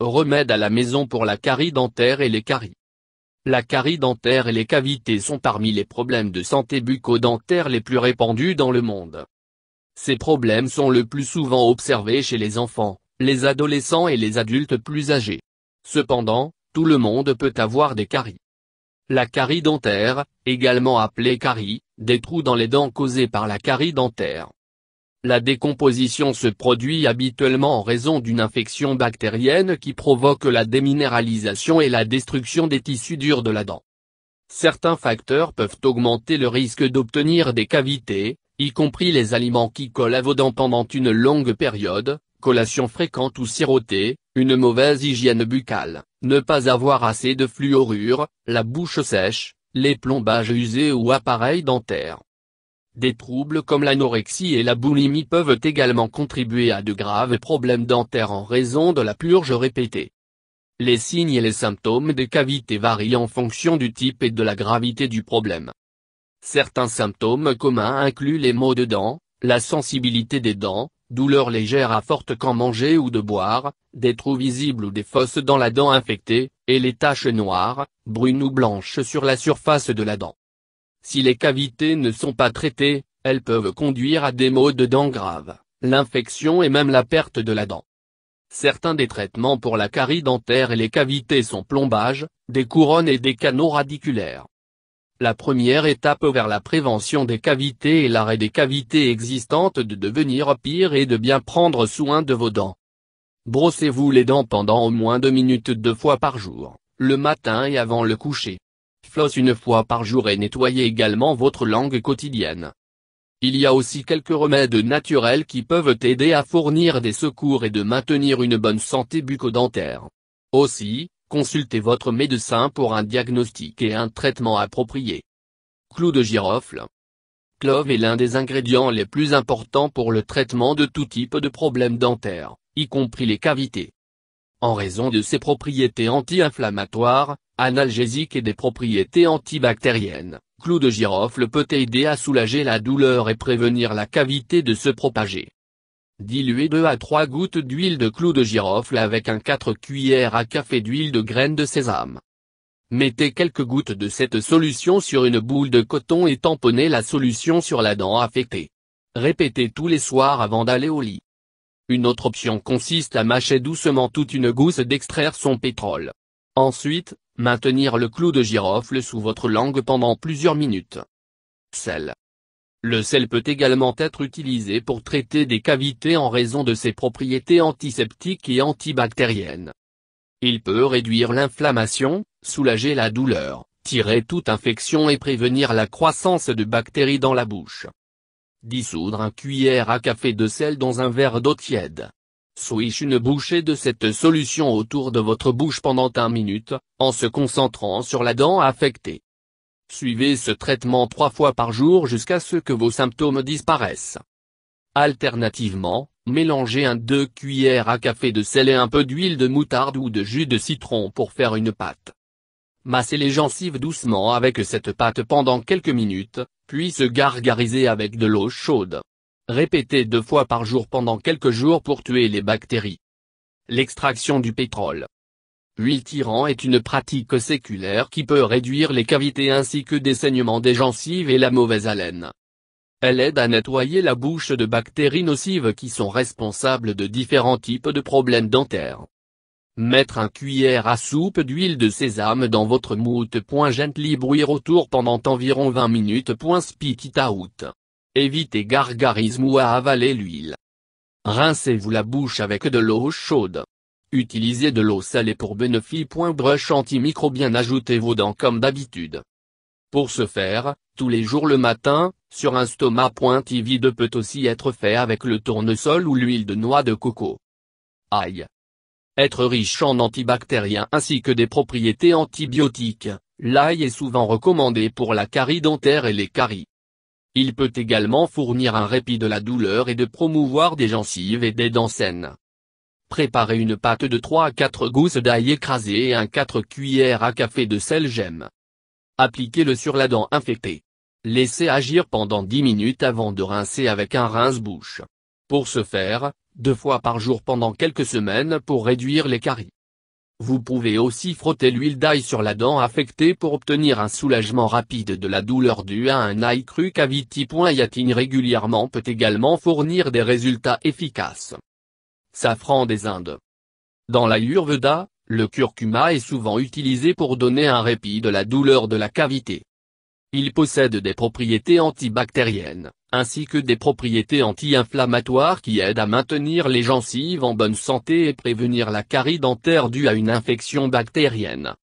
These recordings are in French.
Remède à la maison pour la carie dentaire et les caries. La carie dentaire et les cavités sont parmi les problèmes de santé bucco-dentaire les plus répandus dans le monde. Ces problèmes sont le plus souvent observés chez les enfants, les adolescents et les adultes plus âgés. Cependant, tout le monde peut avoir des caries. La carie dentaire, également appelée carie, des trous dans les dents causés par la carie dentaire. La décomposition se produit habituellement en raison d'une infection bactérienne qui provoque la déminéralisation et la destruction des tissus durs de la dent. Certains facteurs peuvent augmenter le risque d'obtenir des cavités, y compris les aliments qui collent à vos dents pendant une longue période, collation fréquente ou sirotée, une mauvaise hygiène buccale, ne pas avoir assez de fluorure, la bouche sèche, les plombages usés ou appareils dentaires. Des troubles comme l'anorexie et la boulimie peuvent également contribuer à de graves problèmes dentaires en raison de la purge répétée. Les signes et les symptômes des cavités varient en fonction du type et de la gravité du problème. Certains symptômes communs incluent les maux de dents, la sensibilité des dents, douleurs légères à forte quand manger ou de boire, des trous visibles ou des fosses dans la dent infectée, et les taches noires, brunes ou blanches sur la surface de la dent. Si les cavités ne sont pas traitées, elles peuvent conduire à des maux de dents graves, l'infection et même la perte de la dent. Certains des traitements pour la carie dentaire et les cavités sont plombage, des couronnes et des canaux radiculaires. La première étape vers la prévention des cavités est l'arrêt des cavités existantes de devenir pire et de bien prendre soin de vos dents. Brossez-vous les dents pendant au moins deux minutes deux fois par jour, le matin et avant le coucher floss une fois par jour et nettoyez également votre langue quotidienne. Il y a aussi quelques remèdes naturels qui peuvent aider à fournir des secours et de maintenir une bonne santé bucco-dentaire. Aussi, consultez votre médecin pour un diagnostic et un traitement approprié. Clou de girofle. Clove est l'un des ingrédients les plus importants pour le traitement de tout type de problèmes dentaires y compris les cavités. En raison de ses propriétés anti-inflammatoires, analgésique et des propriétés antibactériennes. Clou de girofle peut aider à soulager la douleur et prévenir la cavité de se propager. Diluez 2 à 3 gouttes d'huile de clou de girofle avec un 4 cuillères à café d'huile de graines de sésame. Mettez quelques gouttes de cette solution sur une boule de coton et tamponnez la solution sur la dent affectée. Répétez tous les soirs avant d'aller au lit. Une autre option consiste à mâcher doucement toute une gousse d'extraire son pétrole. Ensuite, Maintenir le clou de girofle sous votre langue pendant plusieurs minutes. Sel. Le sel peut également être utilisé pour traiter des cavités en raison de ses propriétés antiseptiques et antibactériennes. Il peut réduire l'inflammation, soulager la douleur, tirer toute infection et prévenir la croissance de bactéries dans la bouche. Dissoudre un cuillère à café de sel dans un verre d'eau tiède. Swish une bouchée de cette solution autour de votre bouche pendant un minute, en se concentrant sur la dent affectée. Suivez ce traitement trois fois par jour jusqu'à ce que vos symptômes disparaissent. Alternativement, mélangez un 2 cuillères à café de sel et un peu d'huile de moutarde ou de jus de citron pour faire une pâte. Massez les gencives doucement avec cette pâte pendant quelques minutes, puis se gargariser avec de l'eau chaude. Répétez deux fois par jour pendant quelques jours pour tuer les bactéries. L'extraction du pétrole. L'huile tirant est une pratique séculaire qui peut réduire les cavités ainsi que des saignements des gencives et la mauvaise haleine. Elle aide à nettoyer la bouche de bactéries nocives qui sont responsables de différents types de problèmes dentaires. Mettre un cuillère à soupe d'huile de sésame dans votre mousse. Gently bruire autour pendant environ 20 minutes. Spit it out. Évitez gargarisme ou à avaler l'huile. Rincez-vous la bouche avec de l'eau chaude. Utilisez de l'eau salée pour bénéfice. Brush antimicrobien Ajoutez vos dents comme d'habitude. Pour ce faire, tous les jours le matin, sur un stomac vide peut aussi être fait avec le tournesol ou l'huile de noix de coco. Aïe. Être riche en antibactériens ainsi que des propriétés antibiotiques, l'ail est souvent recommandé pour la carie dentaire et les caries. Il peut également fournir un répit de la douleur et de promouvoir des gencives et des dents saines. Préparez une pâte de 3 à 4 gousses d'ail écrasées et un 4 cuillères à café de sel gemme. Appliquez-le sur la dent infectée. Laissez agir pendant 10 minutes avant de rincer avec un rince-bouche. Pour ce faire, deux fois par jour pendant quelques semaines pour réduire les caries. Vous pouvez aussi frotter l'huile d'ail sur la dent affectée pour obtenir un soulagement rapide de la douleur due à un ail cru cavity. Yatine régulièrement peut également fournir des résultats efficaces. Safran des Indes. Dans la Yurveda, le curcuma est souvent utilisé pour donner un répit de la douleur de la cavité. Il possède des propriétés antibactériennes, ainsi que des propriétés anti-inflammatoires qui aident à maintenir les gencives en bonne santé et prévenir la carie dentaire due à une infection bactérienne.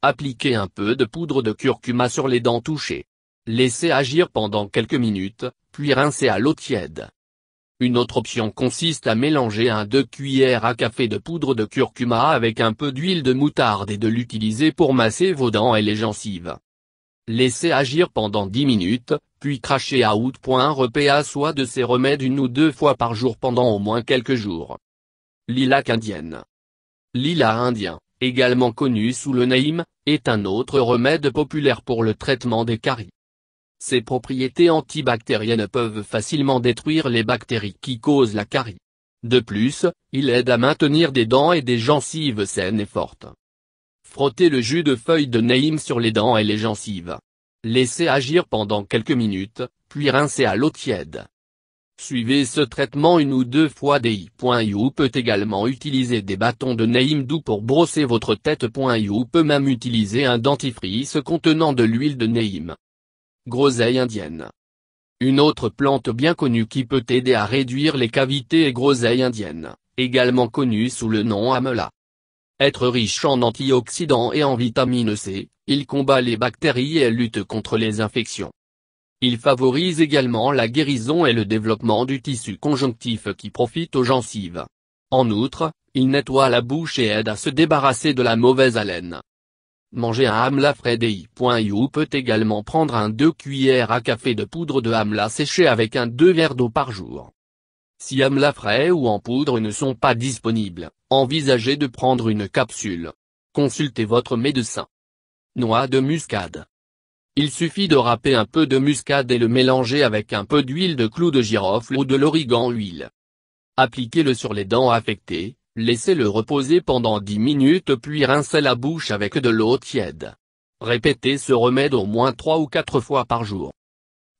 Appliquez un peu de poudre de curcuma sur les dents touchées. Laissez agir pendant quelques minutes, puis rincez à l'eau tiède. Une autre option consiste à mélanger un 2 cuillères à café de poudre de curcuma avec un peu d'huile de moutarde et de l'utiliser pour masser vos dents et les gencives. Laissez agir pendant 10 minutes, puis cracher à out.repa soit de ces remèdes une ou deux fois par jour pendant au moins quelques jours. Lilac indienne. Lila indien, également connu sous le naïm, est un autre remède populaire pour le traitement des caries. Ses propriétés antibactériennes peuvent facilement détruire les bactéries qui causent la carie. De plus, il aide à maintenir des dents et des gencives saines et fortes. Frottez le jus de feuilles de neem sur les dents et les gencives. Laissez agir pendant quelques minutes, puis rincez à l'eau tiède. Suivez ce traitement une ou deux fois des peut également utiliser des bâtons de neem doux pour brosser votre tête. You peut même utiliser un dentifrice contenant de l'huile de neem. Groseille indienne. Une autre plante bien connue qui peut aider à réduire les cavités est groseille indienne, également connue sous le nom amela. Être riche en antioxydants et en vitamine C, il combat les bactéries et lutte contre les infections. Il favorise également la guérison et le développement du tissu conjonctif qui profite aux gencives. En outre, il nettoie la bouche et aide à se débarrasser de la mauvaise haleine. Manger un hamla frais peut également prendre un 2 cuillères à café de poudre de hamla séchée avec un 2 verres d'eau par jour. Si hamla frais ou en poudre ne sont pas disponibles, Envisagez de prendre une capsule. Consultez votre médecin. Noix de muscade. Il suffit de râper un peu de muscade et le mélanger avec un peu d'huile de clou de girofle ou de l'origan huile. Appliquez-le sur les dents affectées, laissez-le reposer pendant 10 minutes puis rincez la bouche avec de l'eau tiède. Répétez ce remède au moins 3 ou 4 fois par jour.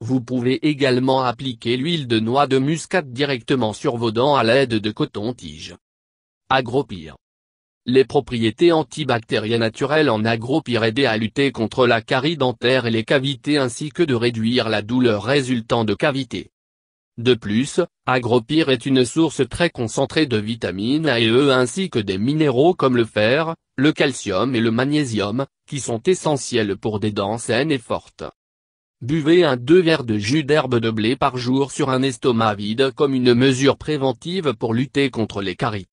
Vous pouvez également appliquer l'huile de noix de muscade directement sur vos dents à l'aide de coton-tige. Agropire. Les propriétés antibactériennes naturelles en agropire aident à lutter contre la carie dentaire et les cavités ainsi que de réduire la douleur résultant de cavités. De plus, agropyr est une source très concentrée de vitamines A et E ainsi que des minéraux comme le fer, le calcium et le magnésium, qui sont essentiels pour des dents saines et fortes. Buvez un deux verres de jus d'herbe de blé par jour sur un estomac vide comme une mesure préventive pour lutter contre les caries.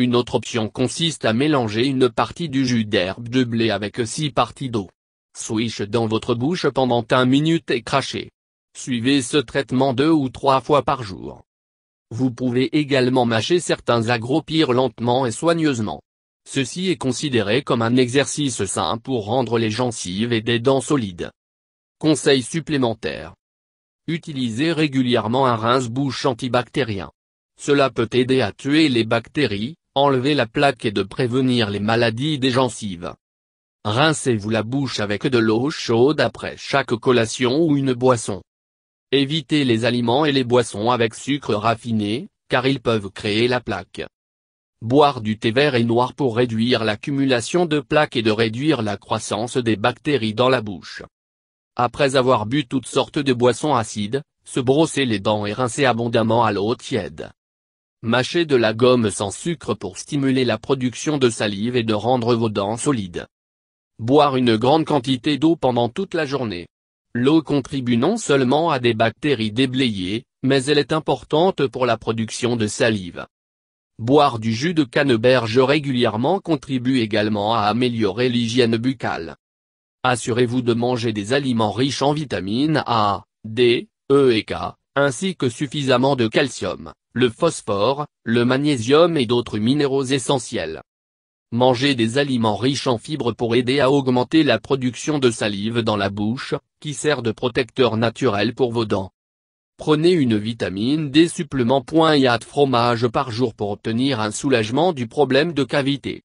Une autre option consiste à mélanger une partie du jus d'herbe de blé avec 6 parties d'eau. Swish dans votre bouche pendant 1 minute et crachez. Suivez ce traitement deux ou trois fois par jour. Vous pouvez également mâcher certains agropires lentement et soigneusement. Ceci est considéré comme un exercice sain pour rendre les gencives et des dents solides. Conseil supplémentaire. Utilisez régulièrement un rince-bouche antibactérien. Cela peut aider à tuer les bactéries, enlever la plaque et de prévenir les maladies des gencives. Rincez-vous la bouche avec de l'eau chaude après chaque collation ou une boisson. Évitez les aliments et les boissons avec sucre raffiné, car ils peuvent créer la plaque. Boire du thé vert et noir pour réduire l'accumulation de plaques et de réduire la croissance des bactéries dans la bouche. Après avoir bu toutes sortes de boissons acides, se brosser les dents et rincer abondamment à l'eau tiède. Mâchez de la gomme sans sucre pour stimuler la production de salive et de rendre vos dents solides. Boire une grande quantité d'eau pendant toute la journée. L'eau contribue non seulement à des bactéries déblayées, mais elle est importante pour la production de salive. Boire du jus de canneberge régulièrement contribue également à améliorer l'hygiène buccale. Assurez-vous de manger des aliments riches en vitamines A, D, E et K, ainsi que suffisamment de calcium le phosphore, le magnésium et d'autres minéraux essentiels. Mangez des aliments riches en fibres pour aider à augmenter la production de salive dans la bouche, qui sert de protecteur naturel pour vos dents. Prenez une vitamine D supplément. de fromage par jour pour obtenir un soulagement du problème de cavité.